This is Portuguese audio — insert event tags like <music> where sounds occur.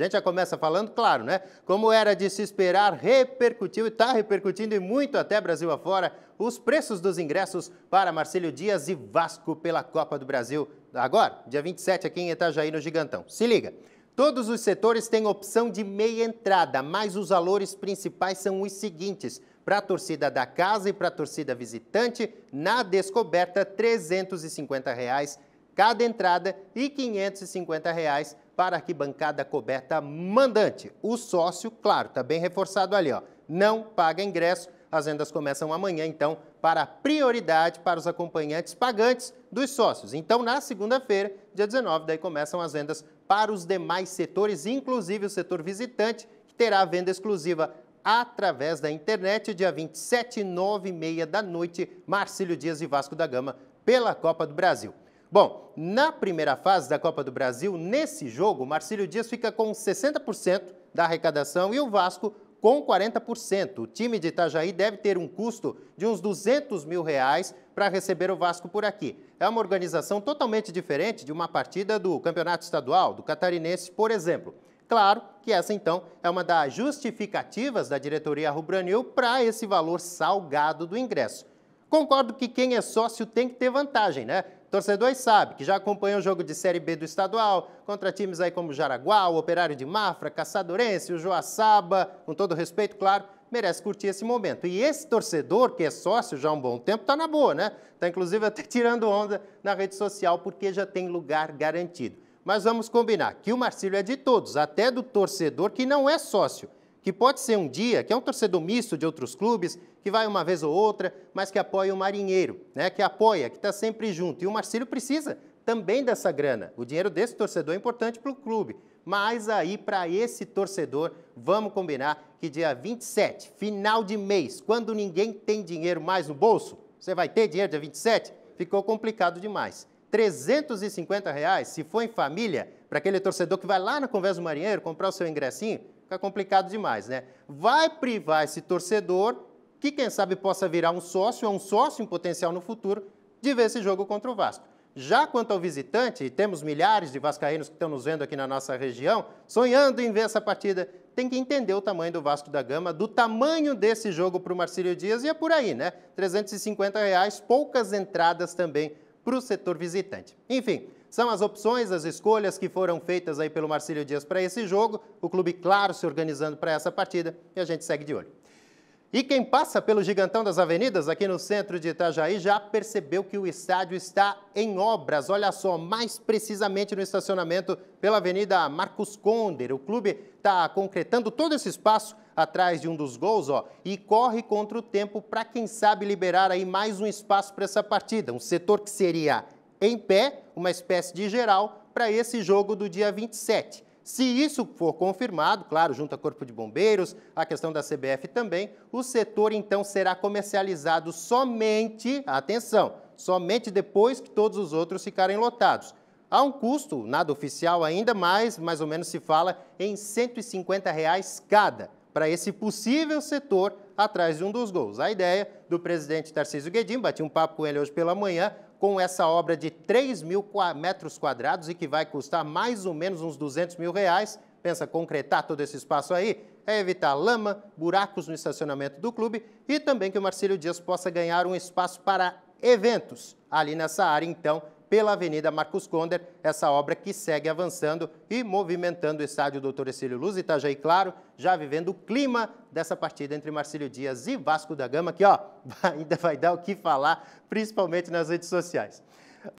A gente já começa falando, claro, né? Como era de se esperar, repercutiu e está repercutindo e muito até Brasil afora os preços dos ingressos para Marcelo Dias e Vasco pela Copa do Brasil, agora, dia 27, aqui em Itajaí, no Gigantão. Se liga! Todos os setores têm opção de meia entrada, mas os valores principais são os seguintes. Para a torcida da casa e para a torcida visitante, na descoberta, R$ 350 reais cada entrada e R$ 550 reais para a arquibancada coberta mandante. O sócio, claro, está bem reforçado ali, ó, não paga ingresso. As vendas começam amanhã, então, para prioridade para os acompanhantes pagantes dos sócios. Então, na segunda-feira, dia 19, daí começam as vendas para os demais setores, inclusive o setor visitante, que terá venda exclusiva através da internet, dia 27, 9 e meia da noite, Marcílio Dias e Vasco da Gama, pela Copa do Brasil. Bom, na primeira fase da Copa do Brasil, nesse jogo, Marcílio Dias fica com 60% da arrecadação e o Vasco com 40%. O time de Itajaí deve ter um custo de uns 200 mil reais para receber o Vasco por aqui. É uma organização totalmente diferente de uma partida do Campeonato Estadual, do Catarinense, por exemplo. Claro que essa, então, é uma das justificativas da diretoria Rubranil para esse valor salgado do ingresso. Concordo que quem é sócio tem que ter vantagem, né? Torcedores sabem que já acompanham o jogo de Série B do estadual contra times aí como Jaraguá, o Operário de Mafra, Caçadorense, o Joaçaba, com todo respeito, claro, merece curtir esse momento. E esse torcedor, que é sócio já há um bom tempo, está na boa, né? Está inclusive <laughs> até tirando onda na rede social porque já tem lugar garantido. Mas vamos combinar que o Marcílio é de todos, até do torcedor que não é sócio que pode ser um dia, que é um torcedor misto de outros clubes, que vai uma vez ou outra, mas que apoia o marinheiro, né? que apoia, que está sempre junto. E o Marcílio precisa também dessa grana. O dinheiro desse torcedor é importante para o clube. Mas aí, para esse torcedor, vamos combinar que dia 27, final de mês, quando ninguém tem dinheiro mais no bolso, você vai ter dinheiro dia 27? Ficou complicado demais. 350 reais, se for em família, para aquele torcedor que vai lá na Conversa do Marinheiro comprar o seu ingressinho, fica complicado demais, né? Vai privar esse torcedor, que quem sabe possa virar um sócio ou um sócio em potencial no futuro, de ver esse jogo contra o Vasco. Já quanto ao visitante, e temos milhares de vascaínos que estão nos vendo aqui na nossa região, sonhando em ver essa partida, tem que entender o tamanho do Vasco da Gama, do tamanho desse jogo para o Marcílio Dias, e é por aí, né? R$ 350, reais, poucas entradas também para o setor visitante. Enfim, são as opções, as escolhas que foram feitas aí pelo Marcílio Dias para esse jogo. O clube, claro, se organizando para essa partida e a gente segue de olho. E quem passa pelo Gigantão das Avenidas, aqui no centro de Itajaí, já percebeu que o estádio está em obras. Olha só, mais precisamente no estacionamento pela Avenida Marcos Conder. O clube está concretando todo esse espaço atrás de um dos gols, ó, e corre contra o tempo para, quem sabe, liberar aí mais um espaço para essa partida. Um setor que seria em pé, uma espécie de geral, para esse jogo do dia 27. Se isso for confirmado, claro, junto a Corpo de Bombeiros, a questão da CBF também, o setor então será comercializado somente, atenção, somente depois que todos os outros ficarem lotados. Há um custo, nada oficial ainda, mas mais ou menos se fala em R$ 150 reais cada para esse possível setor atrás de um dos gols. A ideia do presidente Tarcísio Guedim, bati um papo com ele hoje pela manhã, com essa obra de 3 mil metros quadrados e que vai custar mais ou menos uns 200 mil reais, pensa concretar todo esse espaço aí, é evitar lama, buracos no estacionamento do clube e também que o Marcílio Dias possa ganhar um espaço para eventos ali nessa área, então, pela Avenida Marcos Conder, essa obra que segue avançando e movimentando o estádio Doutor Exílio Luz, Itajaí, claro, já vivendo o clima dessa partida entre Marcílio Dias e Vasco da Gama, que ó, <laughs> ainda vai dar o que falar, principalmente nas redes sociais.